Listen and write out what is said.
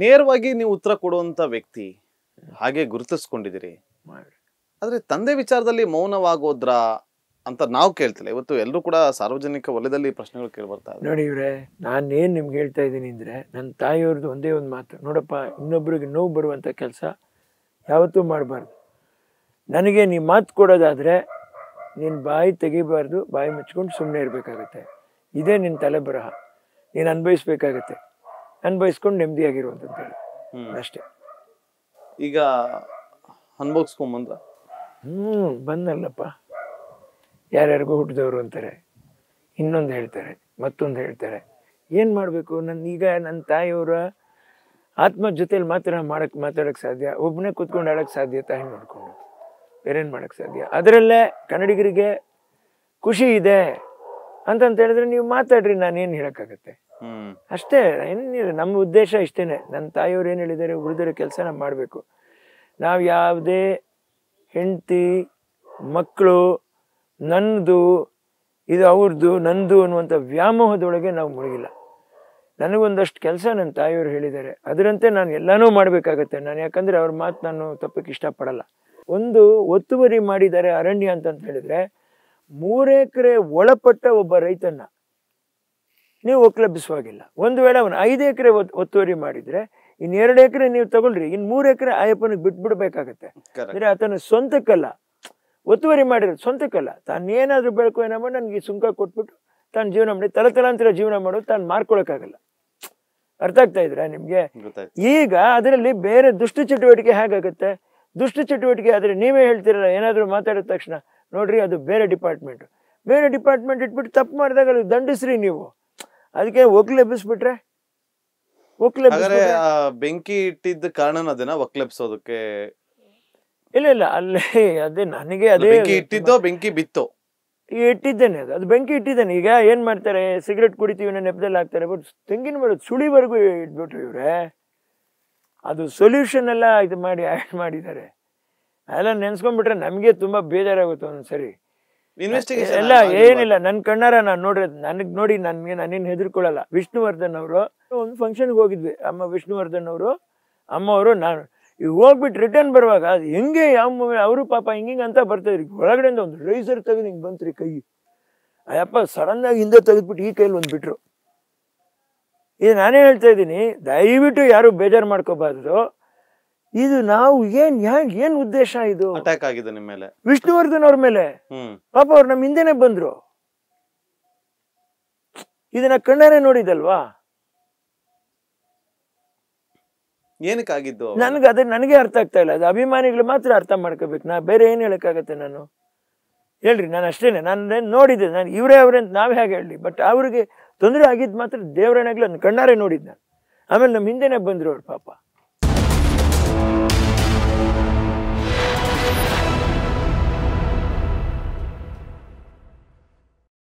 ನೇರವಾಗಿ ನೀವು ಉತ್ತರ ಕೊಡುವಂತ ವ್ಯಕ್ತಿ ಹಾಗೆ ಗುರುತಿಸ್ಕೊಂಡಿದ್ದೀರಿ ಆದ್ರೆ ತಂದೆ ವಿಚಾರದಲ್ಲಿ ಮೌನವಾಗೋದ್ರ ಅಂತ ನಾವು ಕೇಳ್ತಿಲ್ಲ ಇವತ್ತು ಎಲ್ಲರೂ ಕೂಡ ಸಾರ್ವಜನಿಕ ವಲಯದಲ್ಲಿ ಪ್ರಶ್ನೆಗಳು ಕೇಳಿ ಬರ್ತಾ ನೋಡಿ ಇವ್ರೆ ನಾನೇನು ನಿಮ್ಗೆ ಹೇಳ್ತಾ ಇದ್ದೀನಿ ಅಂದ್ರೆ ನನ್ನ ತಾಯಿಯವ್ರದ್ದು ಒಂದೇ ಒಂದು ಮಾತು ನೋಡಪ್ಪ ಇನ್ನೊಬ್ಬರಿಗೆ ನೋವು ಬರುವಂಥ ಕೆಲಸ ಯಾವತ್ತೂ ಮಾಡಬಾರ್ದು ನನಗೆ ನೀ ಮಾತು ಕೊಡೋದಾದ್ರೆ ನೀನು ಬಾಯಿ ತೆಗಿಬಾರ್ದು ಬಾಯಿ ಮುಚ್ಕೊಂಡು ಸುಮ್ಮನೆ ಇರಬೇಕಾಗತ್ತೆ ಇದೇ ನಿನ್ನ ತಲೆಬರಹ ನೀನು ಅನ್ಭವಿಸ್ಬೇಕಾಗತ್ತೆ ಅನ್ಭವಿಸ್ಕೊಂಡು ನೆಮ್ಮದಿಯಾಗಿರುವಂಥದ್ದು ಅಷ್ಟೇ ಈಗ ಅನ್ಭವಿಸ್ಕೊಂಬಂದ ಹ್ಞೂ ಬಂದಲ್ಲಪ್ಪ ಯಾರ್ಯಾರಿಗೂ ಹುಟ್ಟಿದವರು ಅಂತಾರೆ ಇನ್ನೊಂದು ಹೇಳ್ತಾರೆ ಮತ್ತೊಂದು ಹೇಳ್ತಾರೆ ಏನು ಮಾಡಬೇಕು ನನ್ನ ಈಗ ನನ್ನ ತಾಯಿಯವರ ಆತ್ಮ ಜೊತೇಲಿ ಮಾತ್ರ ಮಾಡಕ್ಕೆ ಮಾತಾಡೋಕ್ಕೆ ಸಾಧ್ಯ ಒಬ್ಬನೇ ಕೂತ್ಕೊಂಡು ಆಡೋಕ್ಕೆ ಸಾಧ್ಯ ತಾಯಿ ನೋಡ್ಕೊಂಡು ಬೇರೇನು ಮಾಡೋಕ್ಕೆ ಸಾಧ್ಯ ಅದರಲ್ಲೇ ಕನ್ನಡಿಗರಿಗೆ ಖುಷಿ ಇದೆ ಅಂತಂತ ಹೇಳಿದ್ರೆ ನೀವು ಮಾತಾಡ್ರಿ ನಾನೇನು ಹೇಳೋಕ್ಕಾಗತ್ತೆ ಅಷ್ಟೇ ಏನಿಲ್ಲ ನಮ್ಮ ಉದ್ದೇಶ ಇಷ್ಟೇನೆ ನನ್ನ ತಾಯಿಯವ್ರು ಏನು ಹೇಳಿದ್ದಾರೆ ಉಳಿದಿರೋ ಕೆಲಸ ನಾವು ಮಾಡಬೇಕು ನಾವು ಯಾವುದೇ ಹೆಂಡತಿ ಮಕ್ಕಳು ನನ್ನದು ಇದು ಅವ್ರದ್ದು ನಂದು ಅನ್ನುವಂಥ ವ್ಯಾಮೋಹದೊಳಗೆ ನಾವು ಮುಳುಗಿಲ್ಲ ನನಗೊಂದಷ್ಟು ಕೆಲಸ ನನ್ನ ತಾಯಿಯವರು ಹೇಳಿದ್ದಾರೆ ಅದರಂತೆ ನಾನು ಎಲ್ಲನೂ ಮಾಡಬೇಕಾಗತ್ತೆ ನಾನು ಯಾಕಂದರೆ ಅವ್ರ ಮಾತು ನಾನು ತಪ್ಪಕ್ಕೆ ಇಷ್ಟಪಡಲ್ಲ ಒಂದು ಒತ್ತುವರಿ ಮಾಡಿದ್ದಾರೆ ಅರಣ್ಯ ಅಂತಂತ ಹೇಳಿದರೆ ಮೂರೇಕರೆ ಒಳಪಟ್ಟ ಒಬ್ಬ ರೈತನ ನೀವು ಲಭಿಸುವಾಗಿಲ್ಲ ಒಂದು ವೇಳೆ ಅವನು ಐದು ಎಕರೆ ಒತ್ತುವರಿ ಮಾಡಿದರೆ ಇನ್ನು ಎರಡು ಎಕರೆ ನೀವು ತಗೊಳ್ರಿ ಇನ್ನು ಮೂರು ಎಕರೆ ಆಯಪ್ಪನಿಗೆ ಬಿಟ್ಬಿಡ್ಬೇಕಾಗತ್ತೆ ಅಂದರೆ ಆತನ ಸ್ವಂತಕ್ಕಲ್ಲ ಒತ್ತುವರಿ ಮಾಡಿರೋದು ಸ್ವಂತಕ್ಕಲ್ಲ ತಾನು ಏನಾದರೂ ಬೆಳಕು ಏನಮ್ಮ ಮಾಡಿ ನನಗೆ ಸುಂಕ ಕೊಟ್ಬಿಟ್ಟು ತಾನು ಜೀವನ ಮಾಡಿ ತಲತಲಾಂತರ ಜೀವನ ಮಾಡೋದು ತಾನು ಮಾರ್ಕೊಳಕ್ಕಾಗಲ್ಲ ಅರ್ಥ ಆಗ್ತಾ ಇದ್ರ ನಿಮಗೆ ಈಗ ಅದರಲ್ಲಿ ಬೇರೆ ದುಷ್ಟ ಚಟುವಟಿಕೆ ಹೇಗಾಗುತ್ತೆ ದುಷ್ಟ ಚಟುವಟಿಕೆ ಆದರೆ ನೀವೇ ಹೇಳ್ತೀರಲ್ಲ ಏನಾದರೂ ಮಾತಾಡಿದ ತಕ್ಷಣ ನೋಡ್ರಿ ಅದು ಬೇರೆ ಡಿಪಾರ್ಟ್ಮೆಂಟು ಬೇರೆ ಡಿಪಾರ್ಟ್ಮೆಂಟ್ ಇಟ್ಬಿಟ್ಟು ತಪ್ಪು ಮಾಡಿದಾಗ ದಂಡಿಸ್ರಿ ನೀವು ಅದಕ್ಕೆ ಒಕ್ಲೆಬ್ಬಿಸ್ಬಿಟ್ರೆ ಹಾಗಾದ್ರೆ ಆ ಬೆಂಕಿ ಇಟ್ಟಿದ್ದ ಕಾರಣ ಅದನ್ನ ಒಕ್ಲೆಬ್ಸೋದಕ್ಕೆ ಇಲ್ಲ ಇಲ್ಲ ಅಲ್ಲೇ ಅದೇ ನನಗೆ ಅದೇ ಇಟ್ಟಿದ್ದೋ ಬೆಂಕಿ ಬಿತ್ತೋ ಇಟ್ಟಿದ್ದೇನೆ ಅದು ಅದು ಬೆಂಕಿ ಇಟ್ಟಿದ್ದೇನೆ ಈಗ ಏನ್ ಮಾಡ್ತಾರೆ ಸಿಗರೇಟ್ ಕುಡಿತೀವಿ ನಾನು ನೆಪದಲ್ಲಿ ಹಾಕ್ತಾರೆ ಬಟ್ ತೆಂಗಿನ ಮರ ಸುಳಿವರೆಗೂ ಇಟ್ಬಿಟ್ರು ಇವ್ರೆ ಅದು ಸೊಲ್ಯೂಷನ್ ಎಲ್ಲ ಇದು ಮಾಡಿ ಆ್ಯಡ್ ಮಾಡಿದ್ದಾರೆ ಅದೆಲ್ಲ ನೆನೆಸ್ಕೊಂಡ್ಬಿಟ್ರೆ ನಮಗೆ ತುಂಬ ಬೇಜಾರಾಗುತ್ತೆ ಒಂದ್ಸರಿ ಇನ್ವೆಸ್ಟಿಗೇಷನ್ ಇಲ್ಲ ಏನಿಲ್ಲ ನನ್ನ ಕಣ್ಣಾರ ನಾನು ನೋಡ್ರಿ ನನಗೆ ನೋಡಿ ನನಗೆ ನಾನೇನು ಹೆದರ್ಕೊಳ್ಳಲ್ಲ ವಿಷ್ಣುವರ್ಧನ್ ಅವರು ಒಂದು ಫಂಕ್ಷನ್ಗೆ ಹೋಗಿದ್ವಿ ಅಮ್ಮ ವಿಷ್ಣುವರ್ಧನ್ ಅವರು ಅಮ್ಮ ಅವರು ನಾನು ಈಗ ಹೋಗ್ಬಿಟ್ಟು ರಿಟರ್ನ್ ಬರುವಾಗ ಅದು ಹೆಂಗೆ ಯಾವ ಅವರು ಪಾಪ ಹಿಂಗೆ ಅಂತ ಬರ್ತಾಯಿದ್ರಿ ಒಳಗಡೆಯಿಂದ ಒಂದು ರೈಸರ್ ತೆಗೆದು ಹಿಂಗೆ ಬಂತ್ರಿ ಕೈ ಅಯ್ಯಪ್ಪ ಸಡನ್ನಾಗಿ ಹಿಂದೆ ತೆಗೆದ್ಬಿಟ್ಟು ಈ ಕೈಲಿ ಒಂದು ಬಿಟ್ರು ಇದು ನಾನೇ ಹೇಳ್ತಾ ಇದ್ದೀನಿ ದಯವಿಟ್ಟು ಯಾರು ಬೇಜಾರು ಮಾಡ್ಕೋಬಾರ್ದು ಇದು ನಾವು ಏನ್ ಹ್ಯಾಂಗ್ ಏನ್ ಉದ್ದೇಶ ಇದು ಅಟ್ಯಾಕ್ ಆಗಿದೆ ನಿಮ್ಮ ಮೇಲೆ ವಿಷ್ಣುವರ್ಧನ್ ಅವ್ರ ಮೇಲೆ ಪಾಪ ಅವ್ರು ನಮ್ ಹಿಂದೆನೆ ಬಂದ್ರು ಇದನ್ನ ಕಣ್ಣಾರೆ ನೋಡಿದಲ್ವಾ ಏನಕ್ಕಾಗಿದ್ದು ನನ್ಗೆ ಅದನ್ನ ನನಗೆ ಅರ್ಥ ಆಗ್ತಾ ಇಲ್ಲ ಅದು ಅಭಿಮಾನಿಗಳು ಮಾತ್ರ ಅರ್ಥ ಮಾಡ್ಕೋಬೇಕು ನಾ ಬೇರೆ ಏನ್ ಹೇಳಕ್ಕಾಗತ್ತೆ ನಾನು ಹೇಳ್ರಿ ನಾನು ಅಷ್ಟೇನೆ ನಾನು ನೋಡಿದ್ದೆ ನಾನು ಇವರೇ ಅವರೇ ಅಂತ ನಾವೇ ಹಾಗೆ ಹೇಳಿ ಬಟ್ ಅವ್ರಿಗೆ ತೊಂದರೆ ಆಗಿದ್ದು ಮಾತ್ರ ದೇವರನ್ನಾಗ್ಲಿ ಕಣ್ಣಾರೆ ನೋಡಿದ್ದೆ ನಾನು ಆಮೇಲೆ ನಮ್ಮ ಹಿಂದೆನೆ ಬಂದ್ರು ಅವ್ರು ಪಾಪ